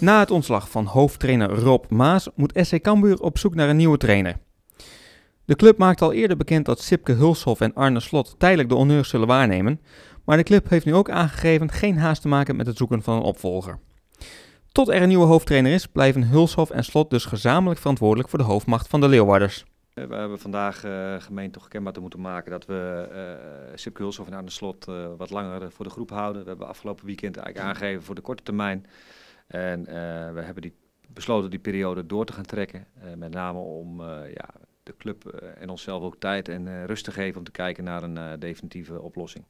Na het ontslag van hoofdtrainer Rob Maas moet SC Cambuur op zoek naar een nieuwe trainer. De club maakte al eerder bekend dat Sipke Hulshof en Arne Slot tijdelijk de honneurs zullen waarnemen, maar de club heeft nu ook aangegeven geen haast te maken met het zoeken van een opvolger. Tot er een nieuwe hoofdtrainer is, blijven Hulshof en Slot dus gezamenlijk verantwoordelijk voor de hoofdmacht van de Leeuwarders. Eh, we hebben vandaag uh, gemeente toch kenbaar te moeten maken dat we uh, eh, Sip nou aan de slot wat langer voor de groep houden. We hebben afgelopen weekend eigenlijk aangegeven voor de korte termijn. En we hebben die, besloten die periode door te gaan trekken. met name om ja, de club en onszelf ook tijd en rust te geven om te kijken naar een definitieve oplossing.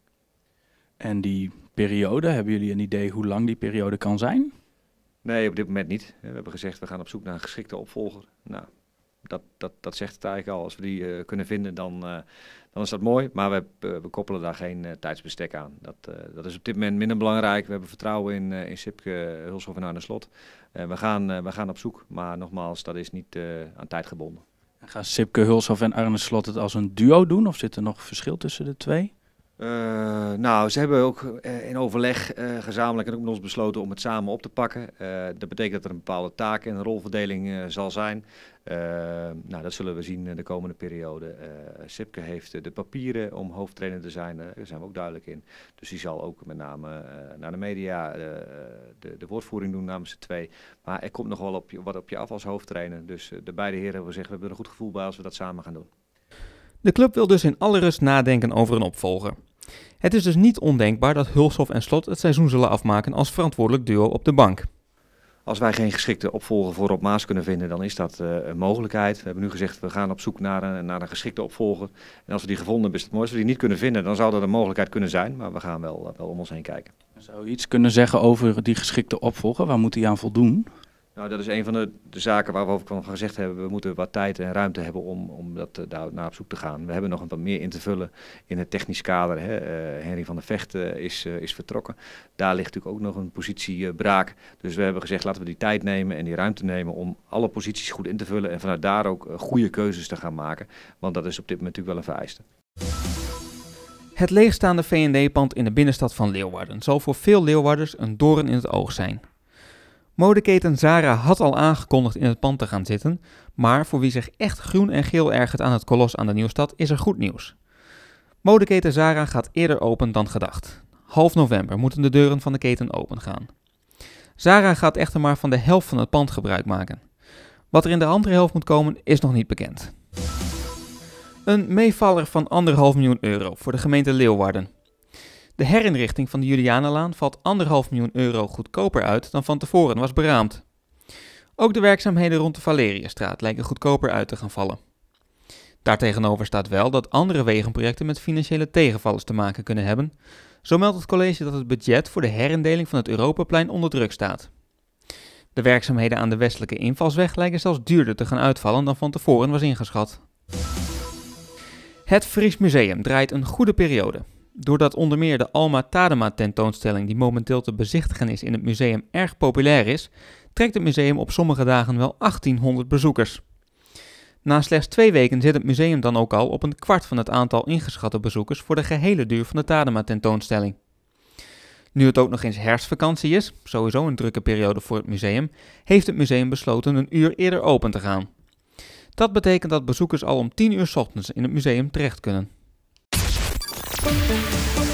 En die periode, hebben jullie een idee hoe lang die periode kan zijn? Nee, op dit moment niet. We hebben gezegd we gaan op zoek naar een geschikte opvolger. Nou, dat, dat, dat zegt het eigenlijk al. Als we die eh, kunnen vinden, dan, eh, dan is dat mooi. Maar we, eh, we koppelen daar geen tijdsbestek aan. Dat, dat is op dit moment minder belangrijk. We hebben vertrouwen in, in Sipke, Hulshof en Arne Slot. we, gaan, we gaan op zoek. Maar nogmaals, dat is niet aan tijd gebonden. Gaan Sipke, Hulshof en Arne Slot het als een duo doen? Of zit er nog verschil tussen de twee? Eh, nou, ze hebben ook eh, in overleg eh, gezamenlijk en ook met ons besloten om het samen op te pakken. dat betekent dat er een bepaalde taak en rolverdeling zal zijn. nou, dat zullen we zien de komende periode. Sipke heeft de papieren om hoofdtrainer te zijn, daar zijn we ook duidelijk in. Dus die zal ook met name naar de media de, de, woordvoering doen namens de twee. Maar er komt nog wel op wat op je af als hoofdtrainer. Dus de beide heren hebben zeggen, we hebben er een goed gevoel bij als we dat samen gaan doen. De club wil dus in alle rust nadenken over een opvolger. Het is dus niet ondenkbaar dat Hulshof en Slot het seizoen zullen afmaken als verantwoordelijk duo op de bank. Als wij geen geschikte opvolger voor op Maas kunnen vinden, dan is dat eh, een mogelijkheid. We hebben nu gezegd, we gaan op zoek naar een, naar een geschikte opvolger. En als we die gevonden hebben, is het mooi. Als we die niet kunnen vinden, dan zou dat een mogelijkheid kunnen zijn. Maar we gaan wel, eh, wel om ons heen kijken. Zou je iets kunnen zeggen over die geschikte opvolger? Waar moet hij aan voldoen? Nou, dat is een van de, zaken waar we over gezegd hebben. We moeten wat tijd en ruimte hebben om, om dat, eh, daar naar op zoek te gaan. We hebben nog wat meer in te vullen in het technisch kader. Hè. Eh, Henry van der Vecht eh, is, is vertrokken. Daar ligt natuurlijk ook nog een positiebraak. Dus we hebben gezegd, laten we die tijd nemen en die ruimte nemen om alle posities goed in te vullen. En vanuit daar ook goede keuzes te gaan maken. Want dat is op dit moment natuurlijk wel een vereiste. Het leegstaande VND-pand in de binnenstad van Leeuwarden zal voor veel Leeuwarders een doorn in het oog zijn. Modeketen Zara had al aangekondigd in het pand te gaan zitten, maar voor wie zich echt groen en geel ergert aan het kolos aan de Nieuwstad is er goed nieuws. Modeketen Zara gaat eerder open dan gedacht. Half november moeten de deuren van de keten open gaan. Zara gaat echter maar van de helft van het pand gebruik maken. Wat er in de andere helft moet komen is nog niet bekend. Een meevaller van 1,5 miljoen euro voor de gemeente Leeuwarden de herinrichting van de Julianenlaan valt 1,5 miljoen euro goedkoper uit dan van tevoren was beraamd. Ook de werkzaamheden rond de Valeriusstraat lijken goedkoper uit te gaan vallen. Daartegenover staat wel dat andere wegenprojecten met financiële tegenvallers te maken kunnen hebben. Zo meldt het college dat het budget voor de herindeling van het Europaplein onder druk staat. De werkzaamheden aan de westelijke invalsweg lijken zelfs duurder te gaan uitvallen dan van tevoren was ingeschat. Het Fries Museum draait een goede periode. Doordat onder meer de Alma Tadema tentoonstelling die momenteel te bezichtigen is in het museum erg populair is, trekt het museum op sommige dagen wel 1800 bezoekers. Na slechts twee weken zit het museum dan ook al op een kwart van het aantal ingeschatte bezoekers voor de gehele duur van de Tadema tentoonstelling. Nu het ook nog eens herfstvakantie is, sowieso een drukke periode voor het museum, heeft het museum besloten een uur eerder open te gaan. Dat betekent dat bezoekers al om 10 uur ochtends in het museum terecht kunnen. Thank you.